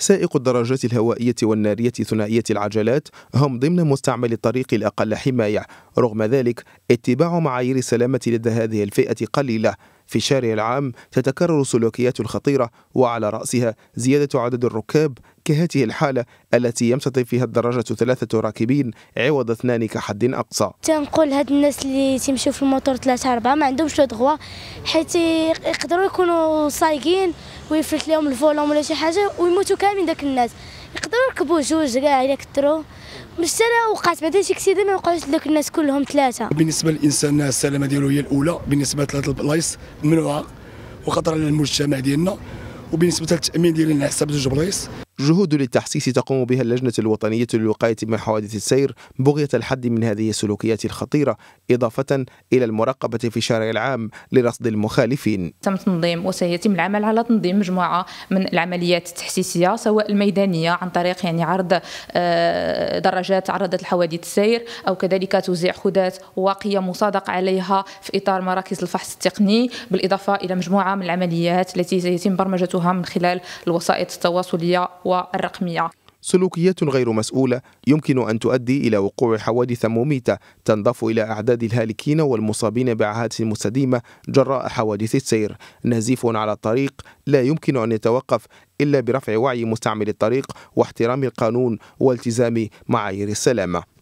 سائق الدراجات الهوائية والنارية ثنائية العجلات هم ضمن مستعمل الطريق الأقل حماية رغم ذلك اتباع معايير السلامة لدى هذه الفئة قليلة في الشارع العام تتكرر السلوكيات الخطيرة وعلى رأسها زيادة عدد الركاب كهذه الحالة التي يمتطي فيها الدراجة ثلاثة راكبين عوض اثنان كحد أقصى تنقول هاد الناس اللي تمشوا في الموتور ثلاثة أربعة ما عندهمش لو دغوا حيت يقدروا يكونوا سايقين ويفلت لهم الفولوم ولا شي حاجة ويموتوا كاملين داك الناس يقدروا يركبوا جوج كاع إلا كثروا مش انا وقعت بعدا شي كسيده ما وقعوش لك الناس كلهم ثلاثه بالنسبه للانسان السلامه ديالو هي الاولى بالنسبه لثلاثه البلايص منوعه وخطر على المجتمع ديالنا وبالنسبه للتامين ديالنا على حساب جوج بلايص جهود للتحسيس تقوم بها اللجنة الوطنية للوقاية من حوادث السير بغية الحد من هذه السلوكيات الخطيرة إضافة إلى المراقبة في الشارع العام لرصد المخالفين تم تنظيم وسيتم العمل على تنظيم مجموعة من العمليات التحسيسية سواء الميدانية عن طريق يعني عرض آه، دراجات عرضت لحوادث السير أو كذلك توزيع خدات واقية مصادق عليها في إطار مراكز الفحص التقني بالإضافة إلى مجموعة من العمليات التي سيتم برمجتها من خلال الوسائط التواصلية القوى الرقمية سلوكيات غير مسؤولة يمكن أن تؤدي إلى وقوع حوادث مميتة تنضاف إلى أعداد الهالكين والمصابين بعهات مستديمة جراء حوادث السير نزيف على الطريق لا يمكن أن يتوقف إلا برفع وعي مستعمل الطريق واحترام القانون والتزام معايير السلامة